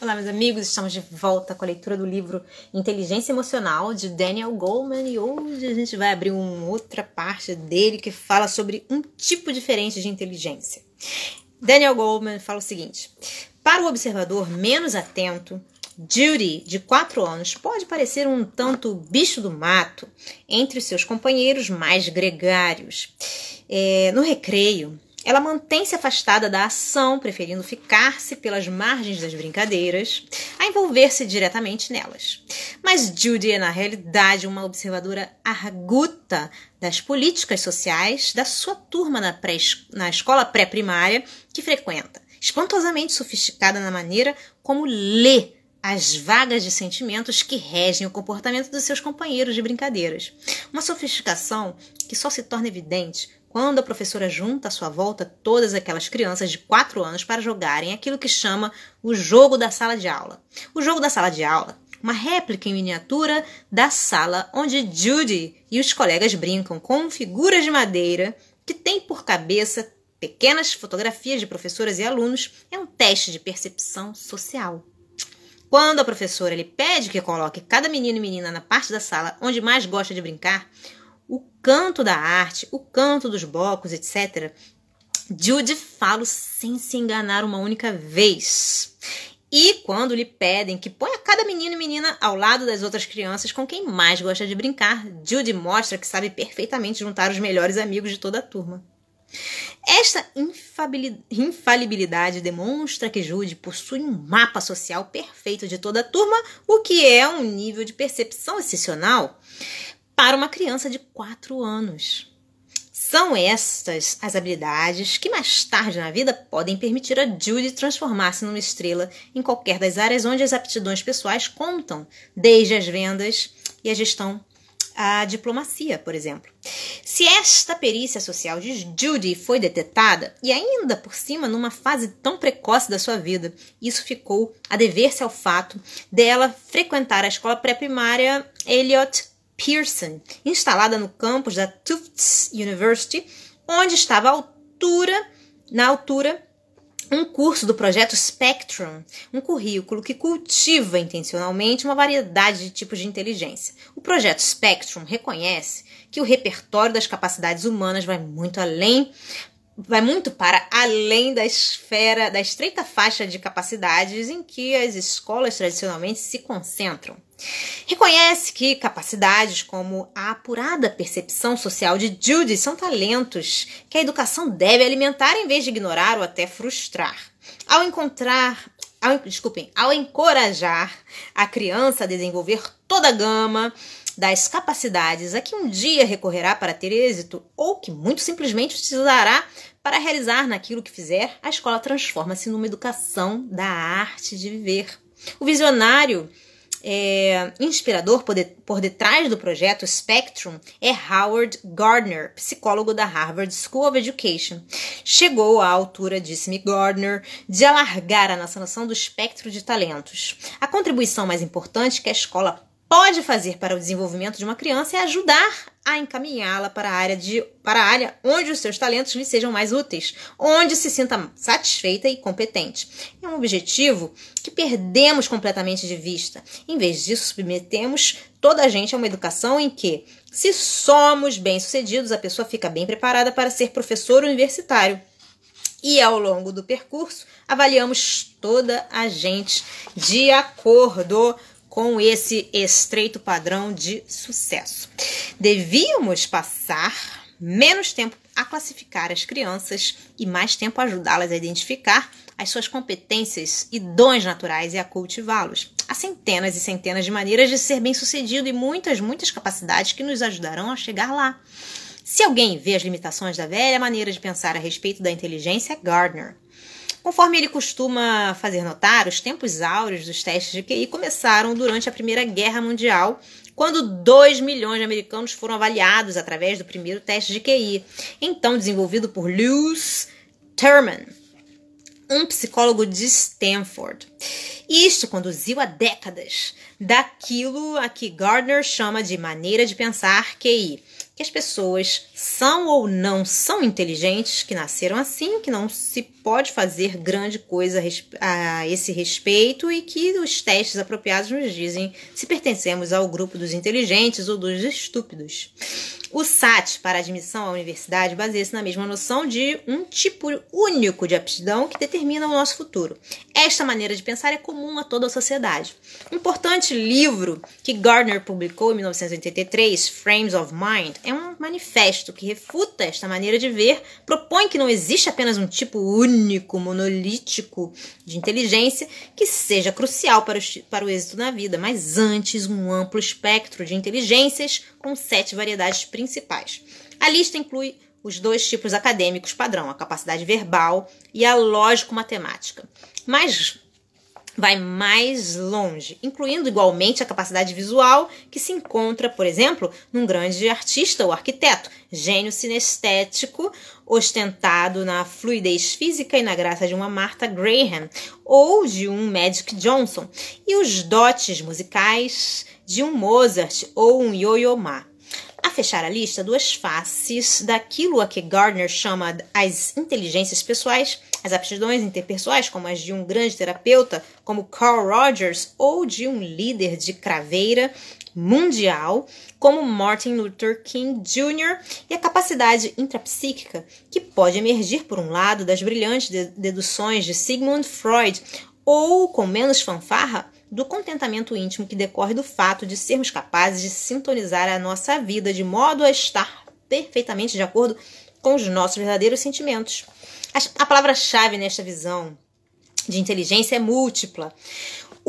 Olá, meus amigos, estamos de volta com a leitura do livro Inteligência Emocional de Daniel Goleman e hoje a gente vai abrir uma outra parte dele que fala sobre um tipo diferente de inteligência. Daniel Goleman fala o seguinte: Para o observador menos atento, Judy, de 4 anos, pode parecer um tanto bicho do mato entre os seus companheiros mais gregários. É, no recreio, ela mantém-se afastada da ação, preferindo ficar-se pelas margens das brincadeiras, a envolver-se diretamente nelas. Mas Judy é, na realidade, uma observadora arguta das políticas sociais da sua turma na, pré na escola pré-primária que frequenta, espantosamente sofisticada na maneira como lê as vagas de sentimentos que regem o comportamento dos seus companheiros de brincadeiras. Uma sofisticação que só se torna evidente quando a professora junta à sua volta todas aquelas crianças de 4 anos para jogarem aquilo que chama o jogo da sala de aula. O jogo da sala de aula, uma réplica em miniatura da sala onde Judy e os colegas brincam com figuras de madeira que tem por cabeça pequenas fotografias de professoras e alunos, é um teste de percepção social. Quando a professora lhe pede que coloque cada menino e menina na parte da sala onde mais gosta de brincar, o canto da arte, o canto dos blocos, etc., Jude fala sem se enganar uma única vez. E quando lhe pedem que ponha cada menino e menina ao lado das outras crianças com quem mais gosta de brincar, Jude mostra que sabe perfeitamente juntar os melhores amigos de toda a turma. Esta infalibilidade demonstra que Jude possui um mapa social perfeito de toda a turma, o que é um nível de percepção excepcional para uma criança de 4 anos. São estas as habilidades que mais tarde na vida podem permitir a Judy transformar-se numa estrela em qualquer das áreas onde as aptidões pessoais contam, desde as vendas e a gestão à diplomacia, por exemplo. Se esta perícia social de Judy foi detetada, e ainda por cima numa fase tão precoce da sua vida, isso ficou a dever-se ao fato dela frequentar a escola pré-primária Elliott Pearson, instalada no campus da Tufts University, onde estava altura, na altura um curso do projeto Spectrum, um currículo que cultiva intencionalmente uma variedade de tipos de inteligência. O projeto Spectrum reconhece que o repertório das capacidades humanas vai muito além vai muito para além da esfera da estreita faixa de capacidades em que as escolas tradicionalmente se concentram. Reconhece que capacidades como a apurada percepção social de Judy são talentos que a educação deve alimentar em vez de ignorar ou até frustrar. Ao encontrar, ao, desculpem, ao encorajar a criança a desenvolver toda a gama das capacidades a que um dia recorrerá para ter êxito ou que muito simplesmente utilizará para realizar naquilo que fizer, a escola transforma-se numa educação da arte de viver. O visionário é, inspirador por, de, por detrás do projeto Spectrum é Howard Gardner, psicólogo da Harvard School of Education. Chegou à altura, disse-me Gardner, de alargar a nossa noção do espectro de talentos. A contribuição mais importante é que a escola pode fazer para o desenvolvimento de uma criança é ajudar a encaminhá-la para a área de para a área onde os seus talentos lhe sejam mais úteis, onde se sinta satisfeita e competente. É um objetivo que perdemos completamente de vista. Em vez disso, submetemos toda a gente a uma educação em que, se somos bem-sucedidos, a pessoa fica bem preparada para ser professor universitário. E ao longo do percurso, avaliamos toda a gente de acordo com esse estreito padrão de sucesso. Devíamos passar menos tempo a classificar as crianças e mais tempo ajudá-las a identificar as suas competências e dons naturais e a cultivá-los. Há centenas e centenas de maneiras de ser bem-sucedido e muitas, muitas capacidades que nos ajudarão a chegar lá. Se alguém vê as limitações da velha maneira de pensar a respeito da inteligência, é Gardner Conforme ele costuma fazer notar, os tempos áureos dos testes de QI começaram durante a Primeira Guerra Mundial, quando 2 milhões de americanos foram avaliados através do primeiro teste de QI, então desenvolvido por Lewis Terman, um psicólogo de Stanford. Isto conduziu a décadas daquilo a que Gardner chama de maneira de pensar QI, que as pessoas são ou não são inteligentes, que nasceram assim, que não se pode fazer grande coisa a esse respeito e que os testes apropriados nos dizem se pertencemos ao grupo dos inteligentes ou dos estúpidos. O SAT para admissão à universidade baseia-se na mesma noção de um tipo único de aptidão que determina o nosso futuro. Esta maneira de pensar é comum a toda a sociedade. Um importante livro que Gardner publicou em 1983, Frames of Mind, é um manifesto que refuta esta maneira de ver, propõe que não existe apenas um tipo único, monolítico de inteligência que seja crucial para o, para o êxito na vida, mas antes um amplo espectro de inteligências com sete variedades principais. A lista inclui os dois tipos acadêmicos padrão, a capacidade verbal e a lógico-matemática. Mas vai mais longe, incluindo igualmente a capacidade visual que se encontra, por exemplo, num grande artista ou arquiteto, gênio sinestético, ostentado na fluidez física e na graça de uma Martha Graham ou de um Magic Johnson, e os dotes musicais de um Mozart ou um Yo-Yo Ma. A fechar a lista, duas faces daquilo a que Gardner chama as inteligências pessoais, as aptidões interpessoais, como as de um grande terapeuta, como Carl Rogers, ou de um líder de craveira mundial, como Martin Luther King Jr., e a capacidade intrapsíquica, que pode emergir, por um lado, das brilhantes deduções de Sigmund Freud, ou, com menos fanfarra, do contentamento íntimo que decorre do fato de sermos capazes de sintonizar a nossa vida de modo a estar perfeitamente de acordo com os nossos verdadeiros sentimentos. A palavra-chave nesta visão de inteligência é múltipla.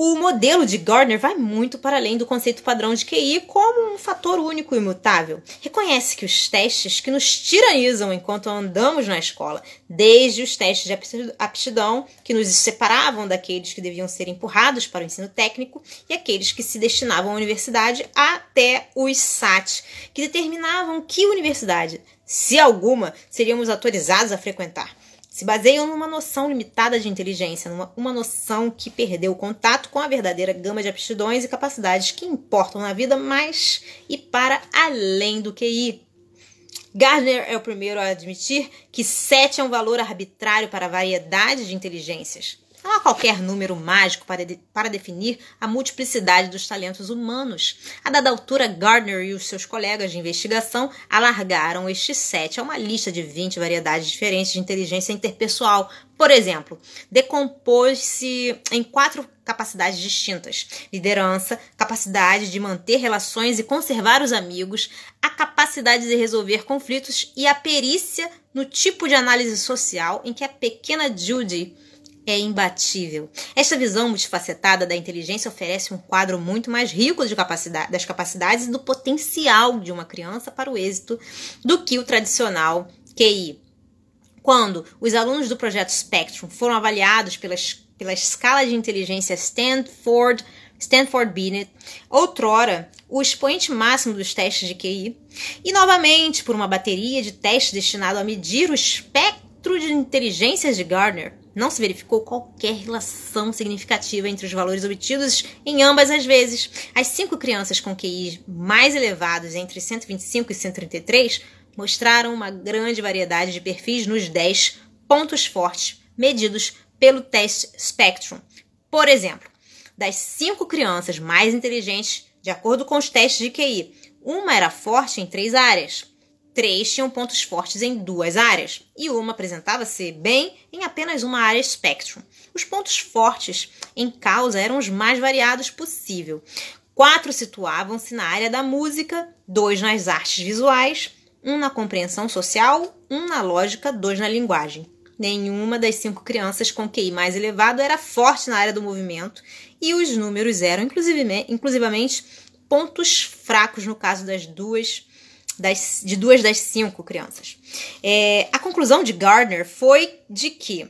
O modelo de Gardner vai muito para além do conceito padrão de QI como um fator único e imutável. Reconhece que os testes que nos tiranizam enquanto andamos na escola, desde os testes de aptidão que nos separavam daqueles que deviam ser empurrados para o ensino técnico e aqueles que se destinavam à universidade, até os SAT, que determinavam que universidade, se alguma, seríamos autorizados a frequentar se baseiam numa noção limitada de inteligência, numa uma noção que perdeu o contato com a verdadeira gama de aptidões e capacidades que importam na vida, mas e para além do QI. Gardner é o primeiro a admitir que 7 é um valor arbitrário para a variedade de inteligências. Não há qualquer número mágico para, de, para definir a multiplicidade dos talentos humanos. A dada altura, Gardner e os seus colegas de investigação alargaram estes sete a uma lista de 20 variedades diferentes de inteligência interpessoal. Por exemplo, decompôs-se em quatro capacidades distintas: liderança, capacidade de manter relações e conservar os amigos, a capacidade de resolver conflitos e a perícia no tipo de análise social em que a pequena Judy é imbatível. Esta visão multifacetada da inteligência oferece um quadro muito mais rico capacidade, das capacidades e do potencial de uma criança para o êxito do que o tradicional QI. Quando os alunos do projeto Spectrum foram avaliados pelas, pela escala de inteligência Stanford, Stanford Binet, outrora o expoente máximo dos testes de QI, e novamente por uma bateria de testes destinado a medir o espectro de inteligências de Gardner, não se verificou qualquer relação significativa entre os valores obtidos em ambas as vezes. As cinco crianças com QIs mais elevados, entre 125 e 133, mostraram uma grande variedade de perfis nos 10 pontos fortes medidos pelo teste Spectrum. Por exemplo, das cinco crianças mais inteligentes, de acordo com os testes de QI, uma era forte em três áreas: três tinham pontos fortes em duas áreas, e uma apresentava-se bem em apenas uma área Spectrum. Os pontos fortes em causa eram os mais variados possível. Quatro situavam-se na área da música, dois nas artes visuais, um na compreensão social, um na lógica, dois na linguagem. Nenhuma das cinco crianças com QI mais elevado era forte na área do movimento e os números eram inclusivamente pontos fracos no caso das duas das, de duas das cinco crianças. É, a conclusão de Gardner foi de que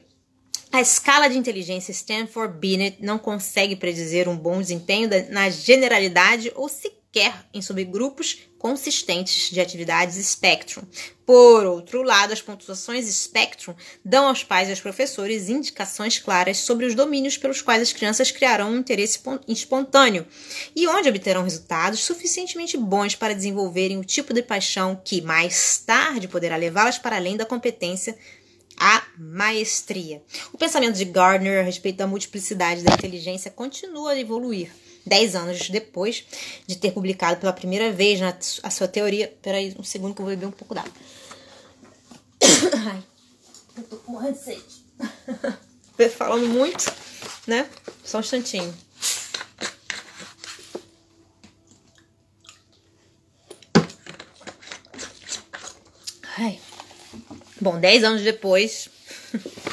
a escala de inteligência Stanford Binet não consegue predizer um bom desempenho na generalidade ou sequer em subgrupos consistentes de atividades Spectrum. Por outro lado, as pontuações Spectrum dão aos pais e aos professores indicações claras sobre os domínios pelos quais as crianças criarão um interesse espontâneo e onde obterão resultados suficientemente bons para desenvolverem o tipo de paixão que mais tarde poderá levá-las para além da competência a maestria. O pensamento de Gardner a respeito da multiplicidade da inteligência continua a evoluir dez anos depois de ter publicado pela primeira vez na, a sua teoria. Peraí, um segundo que eu vou beber um pouco d'água. Ai, eu tô morrendo de sede. Falando muito, né? Só um instantinho. Ai. Bom, dez anos depois.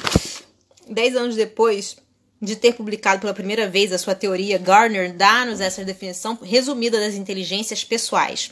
dez anos depois de ter publicado pela primeira vez a sua teoria, Garner dá-nos essa definição resumida das inteligências pessoais.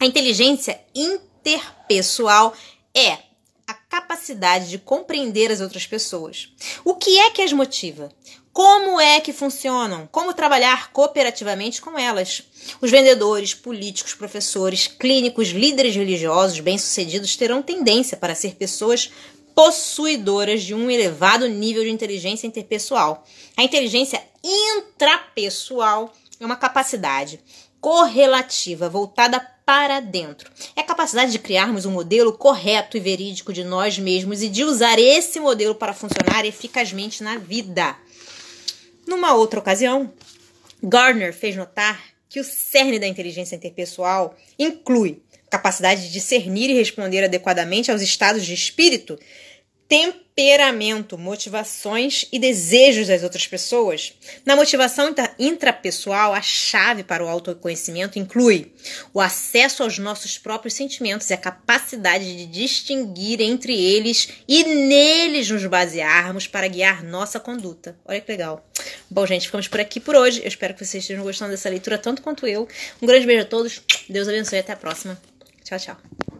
A inteligência interpessoal é a capacidade de compreender as outras pessoas. O que é que as motiva? Como é que funcionam? Como trabalhar cooperativamente com elas? Os vendedores, políticos, professores, clínicos, líderes religiosos bem-sucedidos terão tendência para ser pessoas possuidoras de um elevado nível de inteligência interpessoal. A inteligência intrapessoal é uma capacidade correlativa voltada para dentro. É a capacidade de criarmos um modelo correto e verídico de nós mesmos e de usar esse modelo para funcionar eficazmente na vida. Numa outra ocasião, Gardner fez notar que o cerne da inteligência interpessoal inclui capacidade de discernir e responder adequadamente aos estados de espírito, temperamento, motivações e desejos das outras pessoas. Na motivação intrapessoal, a chave para o autoconhecimento inclui o acesso aos nossos próprios sentimentos e a capacidade de distinguir entre eles e neles nos basearmos para guiar nossa conduta. Olha que legal. Bom, gente, ficamos por aqui por hoje. Eu espero que vocês estejam gostando dessa leitura tanto quanto eu. Um grande beijo a todos. Deus abençoe e até a próxima. 그렇